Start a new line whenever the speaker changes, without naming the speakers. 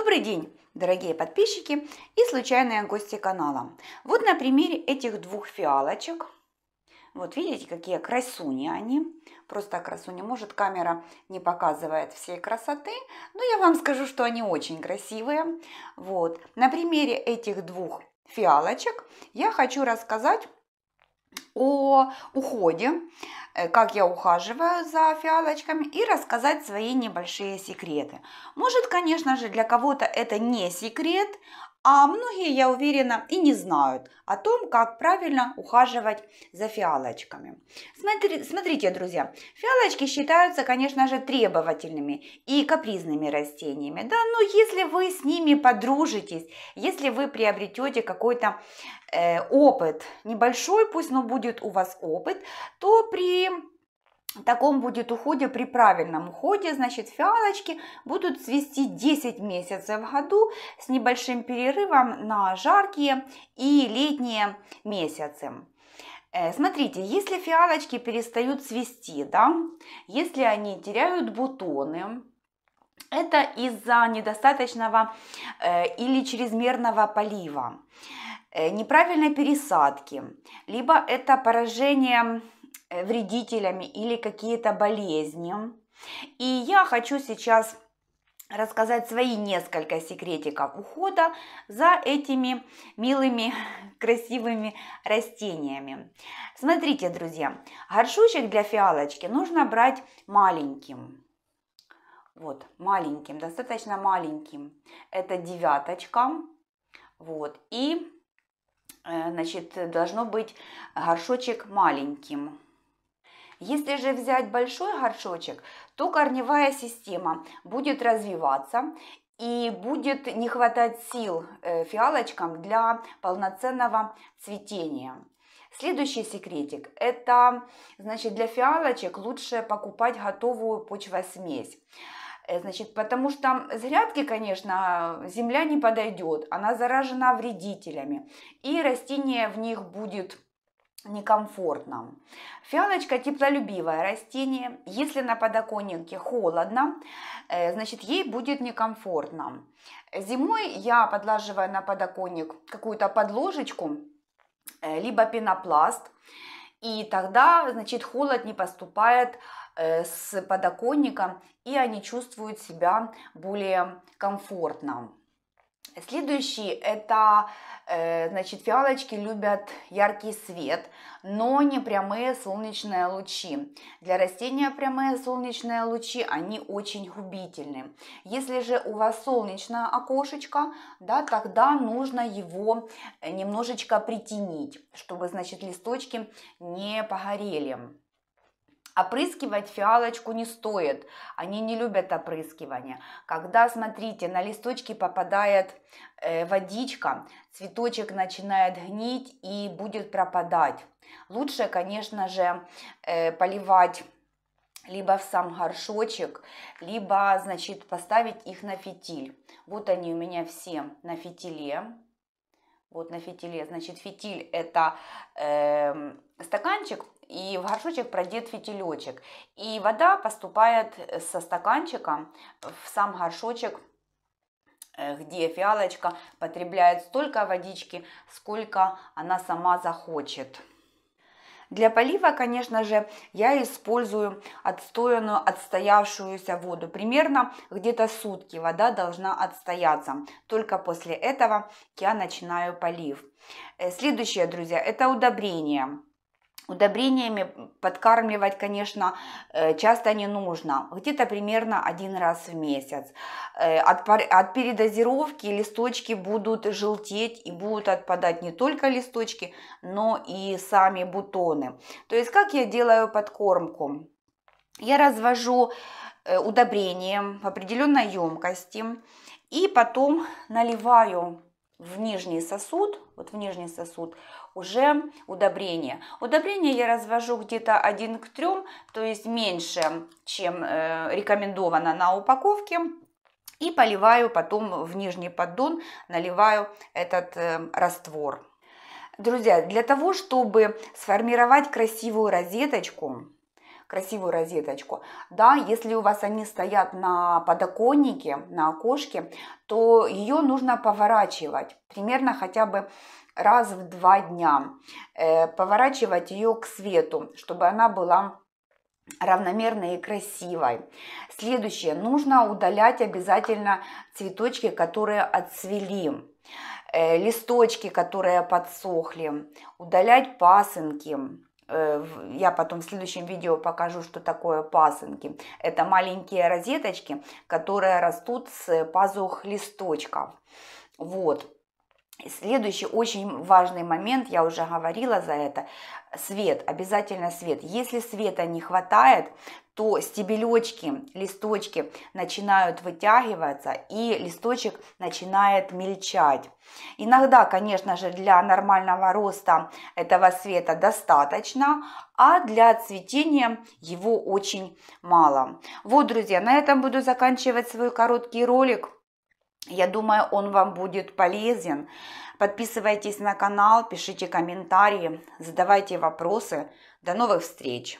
Добрый день, дорогие подписчики и случайные гости канала. Вот на примере этих двух фиалочек. Вот видите, какие красуни они. Просто красуни. Может, камера не показывает всей красоты, но я вам скажу, что они очень красивые. Вот. На примере этих двух фиалочек я хочу рассказать о уходе, э, как я ухаживаю за фиалочками и рассказать свои небольшие секреты. Может, конечно же, для кого-то это не секрет, а многие, я уверена, и не знают о том, как правильно ухаживать за фиалочками. Смотри, смотрите, друзья, фиалочки считаются, конечно же, требовательными и капризными растениями. Да, но если вы с ними подружитесь, если вы приобретете какой-то э, опыт, небольшой пусть, но будет у вас опыт, то при таком будет уходе, при правильном уходе, значит, фиалочки будут цвести 10 месяцев в году с небольшим перерывом на жаркие и летние месяцы. Э, смотрите, если фиалочки перестают цвести, да, если они теряют бутоны, это из-за недостаточного э, или чрезмерного полива, э, неправильной пересадки, либо это поражение Э, вредителями или какие-то болезни. И я хочу сейчас рассказать свои несколько секретиков ухода за этими милыми, красивыми растениями. Смотрите, друзья, горшочек для фиалочки нужно брать маленьким. Вот, маленьким, достаточно маленьким. Это девяточка. Вот, и Э, значит, должно быть горшочек маленьким. Если же взять большой горшочек, то корневая система будет развиваться и будет не хватать сил э, фиалочкам для полноценного цветения. Следующий секретик – это, значит, для фиалочек лучше покупать готовую почвосмесь. Э, значит, потому что с грядки, конечно, земля не подойдет, она заражена вредителями, и растение в них будет некомфортно. Фиалочка теплолюбивое растение. Если на подоконнике холодно, э, значит ей будет некомфортно. Зимой я подлаживаю на подоконник какую-то подложечку, э, либо пенопласт, и тогда, значит, холод не поступает Э, с подоконника, и они чувствуют себя более комфортно. Следующий это, э, значит, фиалочки любят яркий свет, но не прямые солнечные лучи. Для растения прямые солнечные лучи, они очень губительны. Если же у вас солнечное окошечко, да, тогда нужно его немножечко притянить, чтобы, значит, листочки не погорели. Опрыскивать фиалочку не стоит, они не любят опрыскивание. Когда, смотрите, на листочки попадает э, водичка, цветочек начинает гнить и будет пропадать. Лучше, конечно же, э, поливать либо в сам горшочек, либо, значит, поставить их на фитиль. Вот они у меня все на фитиле. Вот на фитиле, значит, фитиль это э, стаканчик и в горшочек пройдет фитилечек. И вода поступает со стаканчика в сам горшочек, э, где фиалочка потребляет столько водички, сколько она сама захочет. Для полива, конечно же, я использую отстоянную, отстоявшуюся воду. Примерно где-то сутки вода должна отстояться. Только после этого я начинаю полив. Э, следующее, друзья, это удобрение. Удобрениями подкармливать, конечно, э, часто не нужно, где-то примерно один раз в месяц. Э, от, передозировки листочки будут желтеть и будут отпадать не только листочки, но и сами бутоны. То есть как я делаю подкормку? Я развожу э, удобрение в определенной емкости и потом наливаю в нижний сосуд, вот в нижний сосуд уже удобрение. Удобрение я развожу где-то 1 к 3, то есть меньше, чем э, рекомендовано на упаковке. И поливаю потом в нижний поддон, наливаю этот э, раствор. Друзья, для того, чтобы сформировать красивую розеточку, красивую розеточку. Да, если у вас они стоят на подоконнике, на окошке, то ее нужно поворачивать примерно хотя бы раз в два дня. Э, поворачивать ее к свету, чтобы она была равномерной и красивой. Следующее, нужно удалять обязательно цветочки, которые отцвели, э, листочки, которые подсохли, удалять пасынки, Э, я потом в следующем видео покажу, что такое пасынки. Это маленькие розеточки, которые растут с пазух листочков. Вот. Следующий очень важный момент, я уже говорила за это, свет, обязательно свет. Если света не хватает, то стебелечки, листочки начинают вытягиваться и листочек начинает мельчать. Иногда, конечно же, для нормального роста этого света достаточно, а для цветения его очень мало. Вот, друзья, на этом буду заканчивать свой короткий ролик. Я думаю, он вам будет полезен. Подписывайтесь на канал, пишите комментарии, задавайте вопросы. До новых встреч!